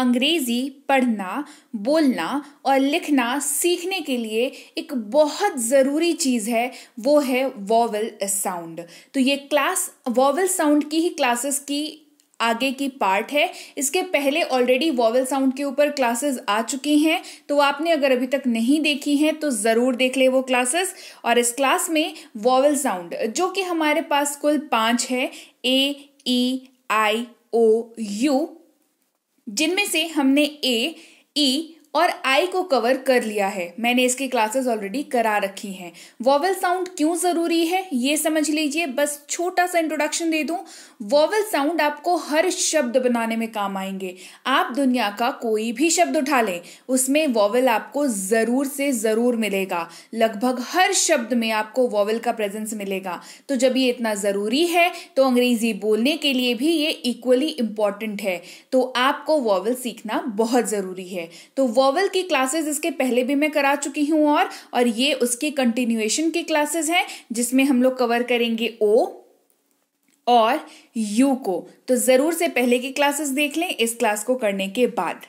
अंग्रेज़ी पढ़ना बोलना और लिखना सीखने के लिए एक बहुत ज़रूरी चीज़ है वो है वॉवल साउंड तो ये क्लास वॉवल साउंड की ही क्लासेस की आगे की पार्ट है इसके पहले ऑलरेडी वॉवल साउंड के ऊपर क्लासेस आ चुकी हैं तो आपने अगर अभी तक नहीं देखी हैं तो ज़रूर देख ले वो क्लासेस और इस क्लास में वॉवल साउंड जो कि हमारे पास कुल पाँच है ए ई e, आई ओ यू जिनमें से हमने ए ई और आई को कवर कर लिया है मैंने इसकी क्लासेस ऑलरेडी करा रखी हैं वॉवल साउंड क्यों ज़रूरी है ये समझ लीजिए बस छोटा सा इंट्रोडक्शन दे दूं वॉवल साउंड आपको हर शब्द बनाने में काम आएंगे आप दुनिया का कोई भी शब्द उठा लें उसमें वॉवल आपको ज़रूर से ज़रूर मिलेगा लगभग हर शब्द में आपको वॉवल का प्रेजेंस मिलेगा तो जब ये इतना ज़रूरी है तो अंग्रेज़ी बोलने के लिए भी ये इक्वली इंपॉर्टेंट है तो आपको वॉवल सीखना बहुत ज़रूरी है तो वॉवल की क्लासेस इसके पहले भी मैं करा चुकी हूँ और और ये उसकी कंटिन्यूएशन की क्लासेस हैं जिसमें हम लोग कवर करेंगे ओ और यू को तो ज़रूर से पहले की क्लासेस देख लें इस क्लास को करने के बाद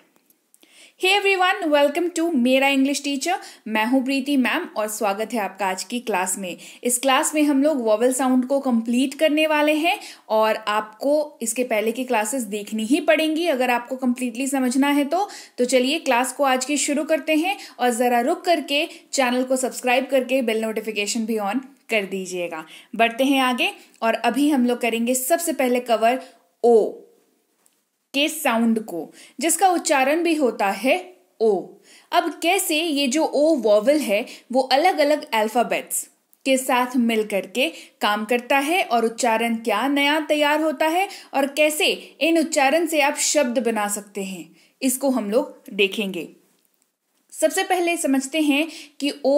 हे एवरीवन वेलकम टू मेरा इंग्लिश टीचर मैं हूं प्रीति मैम और स्वागत है आपका आज की क्लास में इस क्लास में हम लोग वॉवल साउंड को कंप्लीट करने वाले हैं और आपको इसके पहले की क्लासेस देखनी ही पड़ेंगी अगर आपको कंप्लीटली समझना है तो तो चलिए क्लास को आज की शुरू करते हैं और ज़रा रुक करके चैनल को सब्सक्राइब करके बेल नोटिफिकेशन भी ऑन कर दीजिएगा बढ़ते हैं आगे और अभी हम लोग करेंगे सबसे पहले कवर ओ के साउंड को जिसका उच्चारण भी होता है ओ अब कैसे ये जो ओ वॉवल है वो अलग अलग अल्फ़ाबेट्स के साथ मिल करके काम करता है और उच्चारण क्या नया तैयार होता है और कैसे इन उच्चारण से आप शब्द बना सकते हैं इसको हम लोग देखेंगे सबसे पहले समझते हैं कि ओ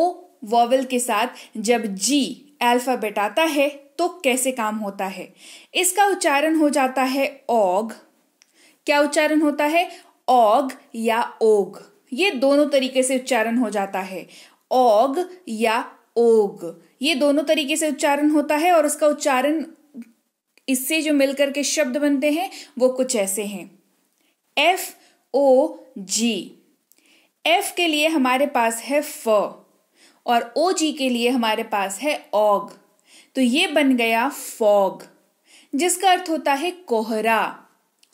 वॉवल के साथ जब जी अल्फ़ाबेट आता है तो कैसे काम होता है इसका उच्चारण हो जाता है ऑग क्या उच्चारण होता है ओग या ओग ये दोनों तरीके से उच्चारण हो जाता है ओग या ओग ये दोनों तरीके से उच्चारण होता है और उसका उच्चारण इससे जो मिलकर के शब्द बनते हैं वो कुछ ऐसे हैं एफ ओ जी एफ के लिए हमारे पास है फ और ओ जी के लिए हमारे पास है ओग तो ये बन गया फॉग जिसका अर्थ होता है कोहरा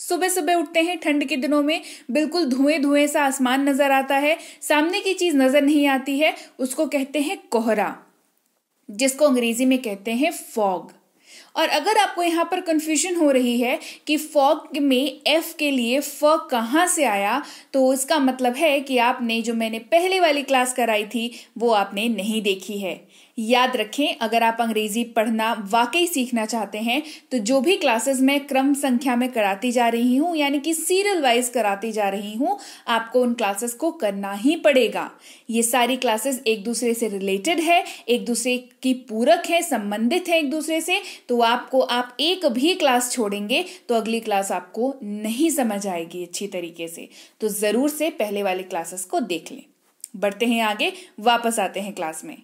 सुबह सुबह उठते हैं ठंड के दिनों में बिल्कुल धुएं धुएं सा आसमान नजर आता है सामने की चीज नजर नहीं आती है उसको कहते हैं कोहरा जिसको अंग्रेजी में कहते हैं फॉग और अगर आपको यहाँ पर कंफ्यूजन हो रही है कि फॉग में एफ के लिए फ कहाँ से आया तो इसका मतलब है कि आपने जो मैंने पहले वाली क्लास कराई थी वो आपने नहीं देखी है याद रखें अगर आप अंग्रेज़ी पढ़ना वाकई सीखना चाहते हैं तो जो भी क्लासेस मैं क्रम संख्या में कराती जा रही हूँ यानी कि सीरियल वाइज कराती जा रही हूँ आपको उन क्लासेस को करना ही पड़ेगा ये सारी क्लासेस एक दूसरे से रिलेटेड है एक दूसरे की पूरक है संबंधित है एक दूसरे से तो आपको आप एक भी क्लास छोड़ेंगे तो अगली क्लास आपको नहीं समझ आएगी अच्छी तरीके से तो ज़रूर से पहले वाले क्लासेस को देख लें बढ़ते हैं आगे वापस आते हैं क्लास में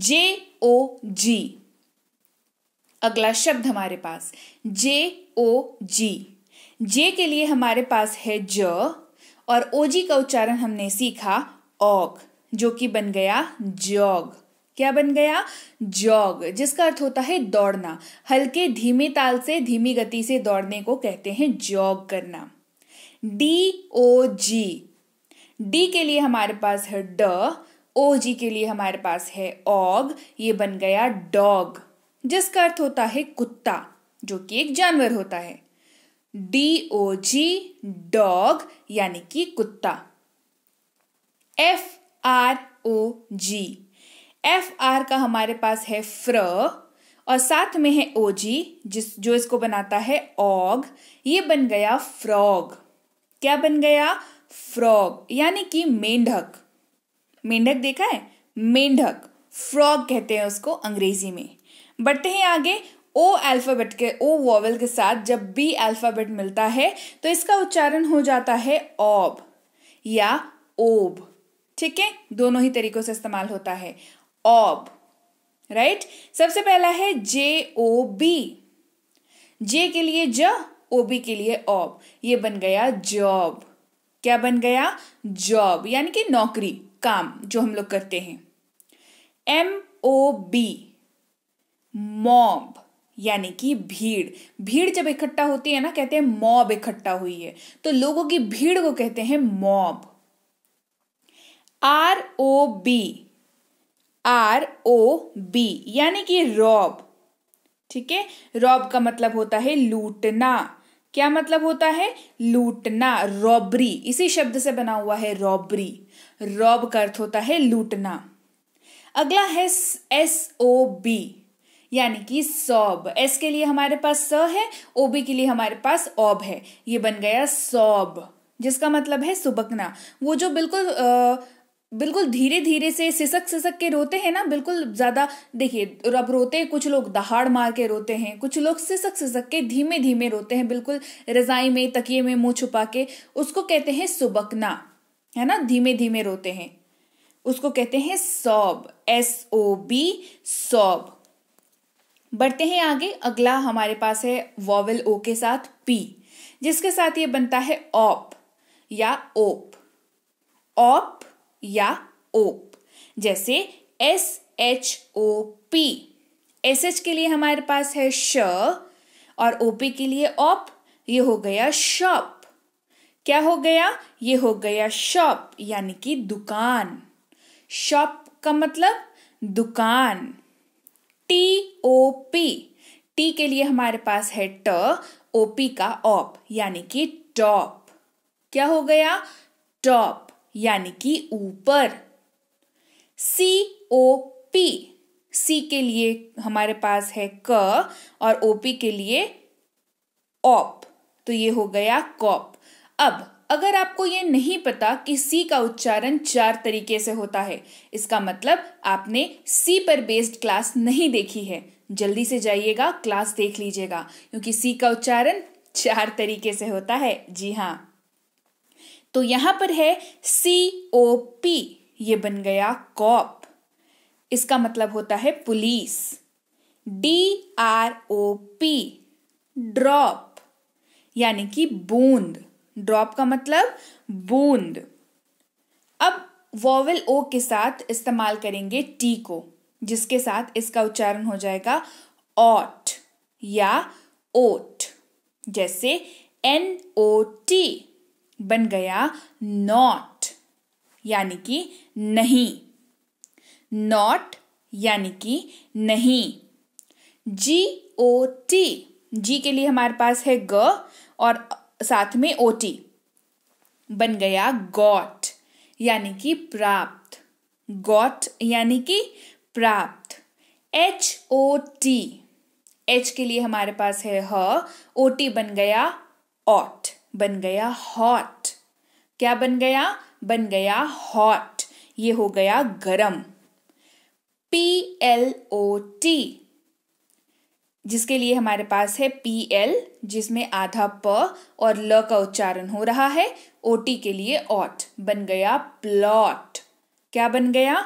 जे ओ जी अगला शब्द हमारे पास जे ओ जी जे के लिए हमारे पास है ज और ओ जी का उच्चारण हमने सीखा ओग जो कि बन गया जॉग क्या बन गया जॉग जिसका अर्थ होता है दौड़ना हल्के धीमे ताल से धीमी गति से दौड़ने को कहते हैं जॉग करना डी ओ जी डी के लिए हमारे पास है ड ओ जी के लिए हमारे पास है ऑग ये बन गया डॉग जिसका अर्थ होता है कुत्ता जो कि एक जानवर होता है डी ओ जी डॉग यानी कि कुत्ता F R O G F R का हमारे पास है फ्र और साथ में है ओ जी जिस जो इसको बनाता है ऑग ये बन गया फ्रॉग क्या बन गया फ्रॉग यानी कि मेंढक मेंढक देखा है मेंढक फ्रॉग कहते हैं उसको अंग्रेजी में बढ़ते हैं आगे ओ अल्फ़ाबेट के ओ वॉवल के साथ जब बी अल्फ़ाबेट मिलता है तो इसका उच्चारण हो जाता है ऑब या ओब ठीक है दोनों ही तरीकों से इस्तेमाल होता है ऑब राइट सबसे पहला है जे ओ बी जे के लिए ज ओ बी के लिए ऑब ये बन गया जॉब क्या बन गया जॉब यानी कि नौकरी काम जो हम लोग करते हैं एम ओ बी मॉब यानी कि भीड़ भीड़ जब इकट्ठा होती है ना कहते हैं मॉब इकट्ठा हुई है तो लोगों की भीड़ को कहते हैं mob R O B R O B यानी कि रॉब ठीक है रॉब का मतलब होता है लूटना क्या मतलब होता है लूटना रॉबरी इसी शब्द से बना हुआ है रॉबरी रॉब का अर्थ होता है लूटना अगला है एस ओ बी यानी कि सॉब एस के लिए हमारे पास स है ओ बी के लिए हमारे पास ऑब है ये बन गया सॉब जिसका मतलब है सुबकना वो जो बिल्कुल आ, बिल्कुल धीरे धीरे से सिसक सिसक के रोते हैं ना बिल्कुल ज़्यादा देखिए अब रोते हैं कुछ लोग दहाड़ मार के रोते हैं कुछ लोग सिसक सिसक के धीमे धीमे रोते हैं बिल्कुल रजाई में तकिए में मुंह छुपा के उसको कहते हैं सुबकना है ना धीमे धीमे रोते हैं उसको कहते हैं सौब एस ओ बी सौब बढ़ते हैं आगे अगला हमारे पास है वॉवल ओ के साथ पी जिसके साथ ये बनता है ऑप या ओप ऑप या ओप जैसे S H O P S H के लिए हमारे पास है श और ओ पी के लिए ऑप ये हो गया शॉप क्या हो गया ये हो गया शॉप यानी कि दुकान शॉप का मतलब दुकान टी ओ पी टी के लिए हमारे पास है ट ओ पी का ऑप यानी कि टॉप क्या हो गया टॉप यानी कि ऊपर सी ओ पी सी के लिए हमारे पास है क और ओ पी के लिए ऑप तो ये हो गया कॉप अब अगर आपको ये नहीं पता कि सी का उच्चारण चार तरीके से होता है इसका मतलब आपने सी पर बेस्ड क्लास नहीं देखी है जल्दी से जाइएगा क्लास देख लीजिएगा क्योंकि सी का उच्चारण चार तरीके से होता है जी हाँ तो यहां पर है सी ओ पी ये बन गया कॉप इसका मतलब होता है police D R O P drop यानी कि बूंद ड्रॉप का मतलब बूंद अब वॉवल ओ के साथ इस्तेमाल करेंगे टी को जिसके साथ इसका उच्चारण हो जाएगा ऑट या ओट जैसे एन ओ टी बन गया नॉट यानी कि नहीं नॉट यानी कि नहीं जी ओ टी जी के लिए हमारे पास है ग और साथ में ओ टी बन गया गॉट यानी कि प्राप्त गॉट यानी कि प्राप्त एच ओ टी एच के लिए हमारे पास है ह ओ टी बन गया ऑट बन गया हॉट क्या बन गया बन गया हॉट ये हो गया गरम पी एल ओ टी जिसके लिए हमारे पास है पी एल जिसमें आधा प और ल का उच्चारण हो रहा है ओ टी के लिए ऑट बन गया प्लॉट क्या बन गया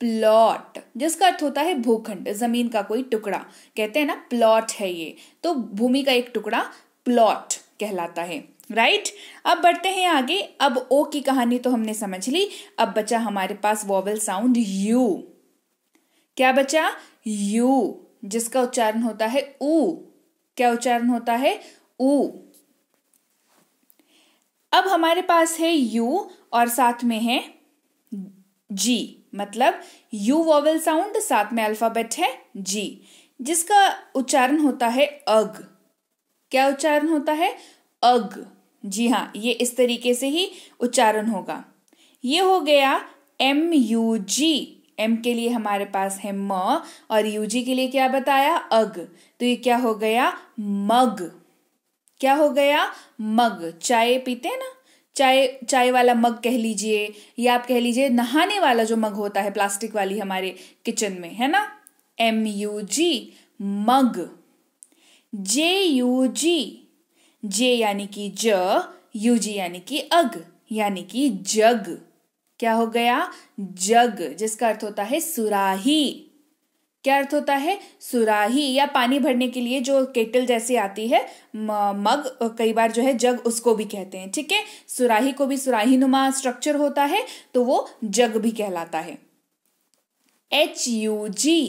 प्लॉट जिसका अर्थ होता है भूखंड जमीन का कोई टुकड़ा कहते हैं ना प्लॉट है ये तो भूमि का एक टुकड़ा प्लॉट कहलाता है राइट right? अब बढ़ते हैं आगे अब ओ की कहानी तो हमने समझ ली अब बचा हमारे पास वॉवल साउंड यू क्या बचा यू जिसका उच्चारण होता है उ क्या उच्चारण होता है उ अब हमारे पास है यू और साथ में है जी मतलब यू वॉवल साउंड साथ में अल्फाबेट है जी जिसका उच्चारण होता है अग क्या उच्चारण होता है अग जी हाँ ये इस तरीके से ही उच्चारण होगा ये हो गया एम यू जी एम के लिए हमारे पास है म और यू जी के लिए क्या बताया अग तो ये क्या हो गया मग क्या हो गया मग चाय पीते हैं ना चाय चाय वाला मग कह लीजिए या आप कह लीजिए नहाने वाला जो मग होता है प्लास्टिक वाली हमारे किचन में है ना M U G mug J U G J यानी कि ज यू जी यानी कि अग यानी कि जग क्या हो गया जग जिसका अर्थ होता है सुराही क्या अर्थ होता है सुराही या पानी भरने के लिए जो केटल जैसी आती है मग कई बार जो है जग उसको भी कहते हैं ठीक है सुराही को भी सुराही नुमा स्ट्रक्चर होता है तो वो जग भी कहलाता है एच यू जी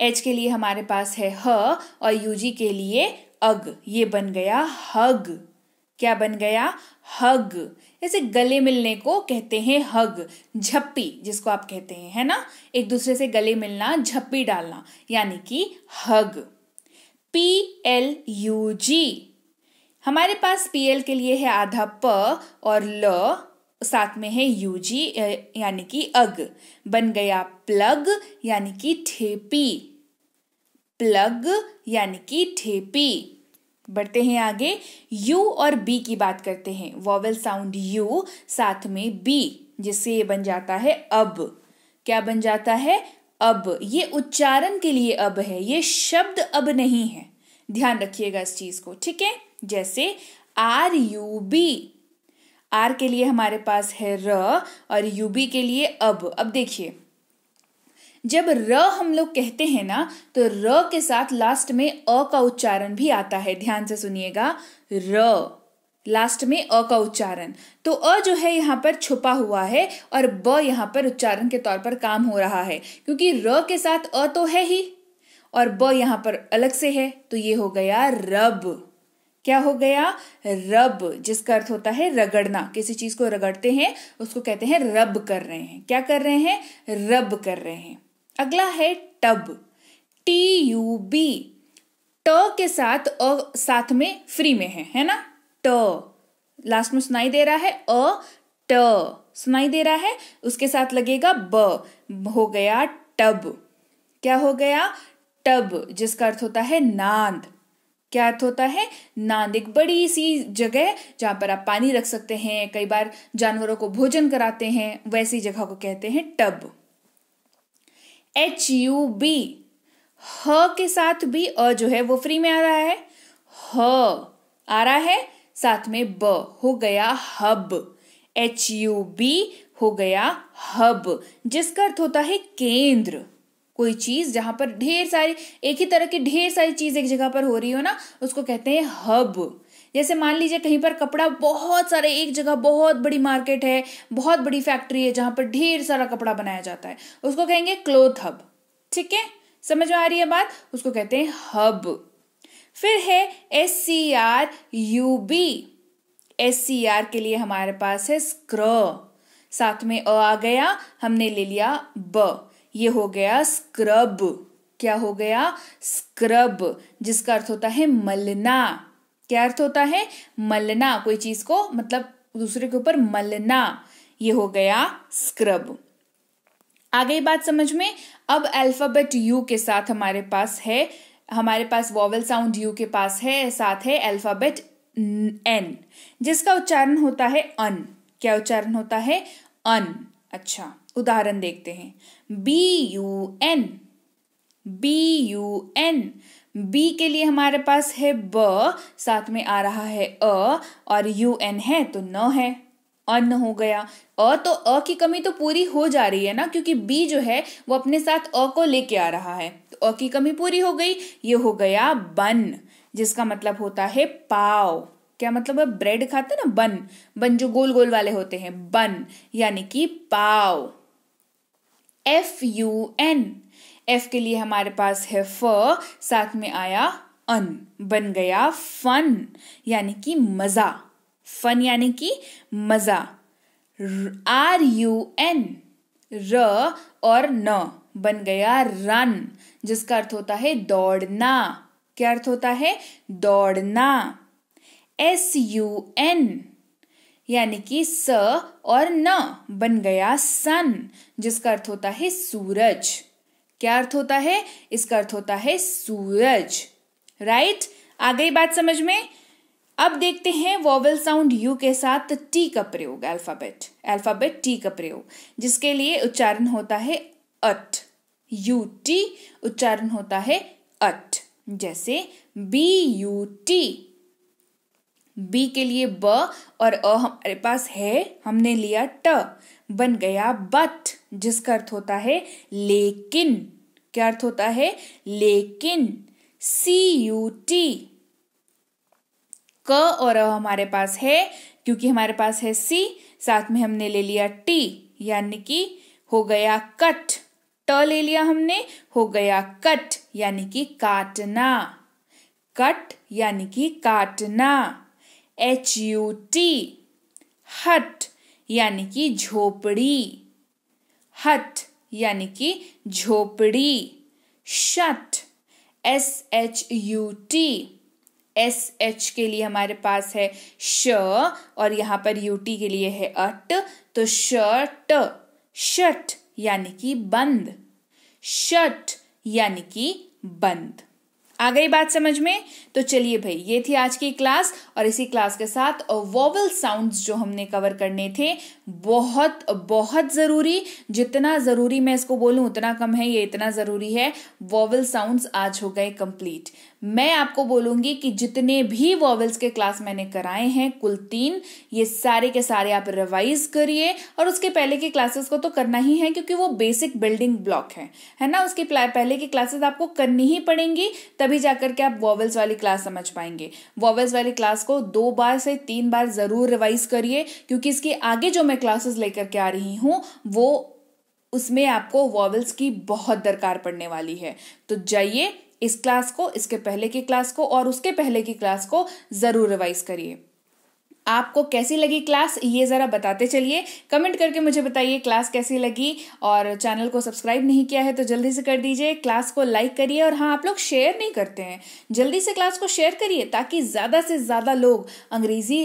एच के लिए हमारे पास है ह और यू जी के लिए अग ये बन गया हग क्या बन गया हग ऐसे गले मिलने को कहते हैं हग झप्पी जिसको आप कहते हैं है ना एक दूसरे से गले मिलना झप्पी डालना यानी कि hug P L U G हमारे पास पी एल के लिए है आधा प और ल साथ में है यू जी यानी कि अग बन गया प्लग यानी कि ठेपी प्लग यानी कि ठेपी बढ़ते हैं आगे यू और बी की बात करते हैं वॉवेल साउंड यू साथ में बी जिससे ये बन जाता है अब क्या बन जाता है अब ये उच्चारण के लिए अब है ये शब्द अब नहीं है ध्यान रखिएगा इस चीज को ठीक है जैसे आर यू बी आर के लिए हमारे पास है र और यू बी के लिए अब अब देखिए जब र हम लोग कहते हैं ना तो र के साथ लास्ट में अ का उच्चारण भी आता है ध्यान से सुनिएगा र लास्ट में अ का उच्चारण तो अ जो है यहाँ पर छुपा हुआ है और ब यहाँ पर उच्चारण के तौर पर काम हो रहा है क्योंकि र के साथ अ तो है ही और ब यहाँ पर अलग से है तो ये हो गया रब क्या हो गया रब जिसका अर्थ होता है रगड़ना किसी चीज को रगड़ते हैं उसको कहते हैं रब कर रहे हैं क्या कर रहे हैं रब कर रहे हैं अगला है टब टी यू बी ट के साथ अ साथ में फ्री में है है ना ट लास्ट में सुनाई दे रहा है अ ट सुनाई दे रहा है उसके साथ लगेगा ब हो गया टब क्या हो गया टब जिसका अर्थ होता है नांद क्या अर्थ होता है नांद एक बड़ी सी जगह जहां पर आप पानी रख सकते हैं कई बार जानवरों को भोजन कराते हैं वैसी जगह को कहते हैं टब एच यू बी ह के साथ भी अ जो है वो फ्री में आ रहा है ह आ रहा है साथ में ब हो गया हब एच यू बी हो गया हब जिसका अर्थ होता है केंद्र कोई चीज जहां पर ढेर सारी एक ही तरह की ढेर सारी चीज एक जगह पर हो रही हो ना उसको कहते हैं हब जैसे मान लीजिए कहीं पर कपड़ा बहुत सारे एक जगह बहुत बड़ी मार्केट है बहुत बड़ी फैक्ट्री है जहां पर ढेर सारा कपड़ा बनाया जाता है उसको कहेंगे क्लोथ हब ठीक है समझ में आ रही है बात उसको कहते हैं हब फिर है S C R U B S C R के लिए हमारे पास है स्क्र साथ में अ आ गया हमने ले लिया ब ये हो गया स्क्रब क्या हो गया स्क्रब जिसका अर्थ होता है मलना क्या अर्थ होता है मलना कोई चीज को मतलब दूसरे के ऊपर मलना ये हो गया स्क्रब आगे बात समझ में अब अल्फाबेट यू के साथ हमारे पास है हमारे पास वॉवल साउंड यू के पास है साथ है अल्फाबेट एन जिसका उच्चारण होता है अन क्या उच्चारण होता है अन अच्छा उदाहरण देखते हैं B U N B U N B के लिए हमारे पास है ब साथ में आ रहा है अ और यू एन है तो न है अन्न हो गया अ तो अ की कमी तो पूरी हो जा रही है ना क्योंकि बी जो है वो अपने साथ अ को लेके आ रहा है तो अ की कमी पूरी हो गई ये हो गया बन जिसका मतलब होता है पाव क्या मतलब है ब्रेड खाते ना बन बन जो गोल गोल वाले होते हैं बन यानी कि पाव एफ यू एन एफ के लिए हमारे पास है फ साथ में आया अन बन गया फन यानी कि मज़ा फन यानी कि मज़ा आर यू एन र और न बन गया रन जिसका अर्थ होता है दौड़ना क्या अर्थ होता है दौड़ना एस यू एन यानी कि स और न बन गया सन जिसका अर्थ होता है सूरज क्या अर्थ होता है इसका अर्थ होता है सूरज राइट आ गई बात समझ में अब देखते हैं वोवेल साउंड यू के साथ टी का प्रयोग अल्फाबेट अल्फाबेट टी का प्रयोग जिसके लिए उच्चारण होता है अट यू टी उच्चारण होता है अट जैसे बी यू टी बी के लिए ब और अ हमारे पास है हमने लिया ट बन गया बट जिसका अर्थ होता है लेकिन क्या अर्थ होता है लेकिन सी यू टी क और अ हमारे पास है क्योंकि हमारे पास है सी साथ में हमने ले लिया टी यानी कि हो गया कट ट ले लिया हमने हो गया कट यानी कि काटना कट यानी कि काटना एच यू टी हट यानी कि झोपड़ी हट यानी कि झोपड़ी shut S H U T S H के लिए हमारे पास है श और यहाँ पर यू टी के लिए है अट तो शट शट यानी कि बंद शट यानी कि बंद आ गई बात समझ में तो चलिए भाई ये थी आज की क्लास और इसी क्लास के साथ वोवल साउंड्स जो हमने कवर करने थे बहुत बहुत ज़रूरी जितना ज़रूरी मैं इसको बोलूँ उतना कम है ये इतना ज़रूरी है वॉवल साउंड्स आज हो गए कंप्लीट मैं आपको बोलूँगी कि जितने भी वॉवल्स के क्लास मैंने कराए हैं कुल तीन ये सारे के सारे आप रिवाइज करिए और उसके पहले के क्लासेस को तो करना ही है क्योंकि वो बेसिक बिल्डिंग ब्लॉक है है ना उसके पहले की क्लासेस आपको करनी ही पड़ेंगी तभी जाकर के आप वॉवल्स वाली क्लास समझ पाएंगे वॉवल्स वाली क्लास को दो बार से तीन बार ज़रूर रिवाइज करिए क्योंकि इसके आगे जो मैं मैं क्लासेस लेकर के आ रही हूँ वो उसमें आपको वॉवल्स की बहुत दरकार पड़ने वाली है तो जाइए इस क्लास को इसके पहले की क्लास को और उसके पहले की क्लास को ज़रूर रिवाइज करिए आपको कैसी लगी क्लास ये ज़रा बताते चलिए कमेंट करके मुझे बताइए क्लास कैसी लगी और चैनल को सब्सक्राइब नहीं किया है तो जल्दी से कर दीजिए क्लास को लाइक करिए और हाँ आप लोग शेयर नहीं करते हैं जल्दी से क्लास को शेयर करिए ताकि ज़्यादा से ज़्यादा लोग अंग्रेज़ी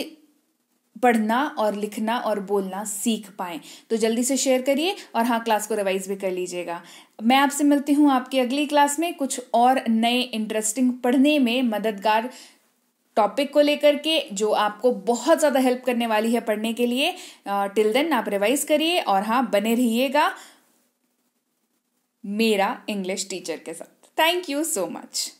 पढ़ना और लिखना और बोलना सीख पाएं तो जल्दी से शेयर करिए और हाँ क्लास को रिवाइज भी कर लीजिएगा मैं आपसे मिलती हूँ आपकी अगली क्लास में कुछ और नए इंटरेस्टिंग पढ़ने में मददगार टॉपिक को लेकर के जो आपको बहुत ज़्यादा हेल्प करने वाली है पढ़ने के लिए टिल देन आप रिवाइज करिए और हाँ बने रहिएगा मेरा इंग्लिश टीचर के साथ थैंक यू सो मच